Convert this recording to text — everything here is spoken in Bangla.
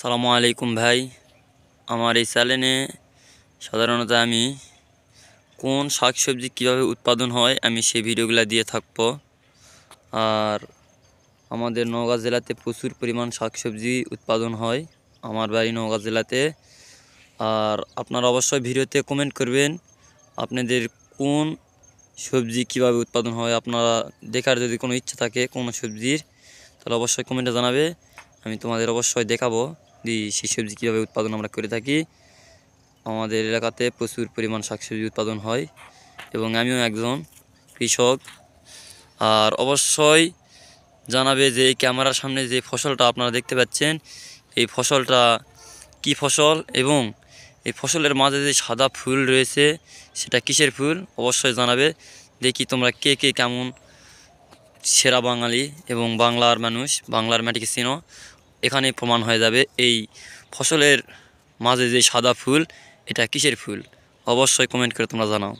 সালামু আলাইকুম ভাই আমার এই চ্যানেলে সাধারণত আমি কোন শাক সবজি কীভাবে উৎপাদন হয় আমি সেই ভিডিওগুলো দিয়ে থাকব আর আমাদের নওগাঁ জেলাতে প্রচুর পরিমাণ শাক সবজি উৎপাদন হয় আমার বাড়ি নওগাঁ জেলাতে আর আপনারা অবশ্যই ভিডিওতে কমেন্ট করবেন আপনাদের কোন সবজি কিভাবে উৎপাদন হয় আপনারা দেখার যদি কোনো ইচ্ছা থাকে কোনো সবজির তাহলে অবশ্যই কমেন্টে জানাবে আমি তোমাদের অবশ্যই দেখাবো দিই সেই সবজি কীভাবে উৎপাদন আমরা করে থাকি আমাদের এলাকাতে প্রচুর পরিমাণ শাকসবজি উৎপাদন হয় এবং আমিও একজন কৃষক আর অবশ্যই জানাবে যে এই ক্যামেরার সামনে যে ফসলটা আপনারা দেখতে পাচ্ছেন এই ফসলটা কি ফসল এবং এই ফসলের মাঝে যে সাদা ফুল রয়েছে সেটা কিসের ফুল অবশ্যই জানাবে দেখি তোমরা কে কে কেমন সেরা বাঙালি এবং বাংলার মানুষ বাংলার মাটিকে চিনো এখানে প্রমাণ হয়ে যাবে এই ফসলের মাঝে যে সাদা ফুল এটা কিসের ফুল অবশ্যই কমেন্ট করে তোমরা জানাও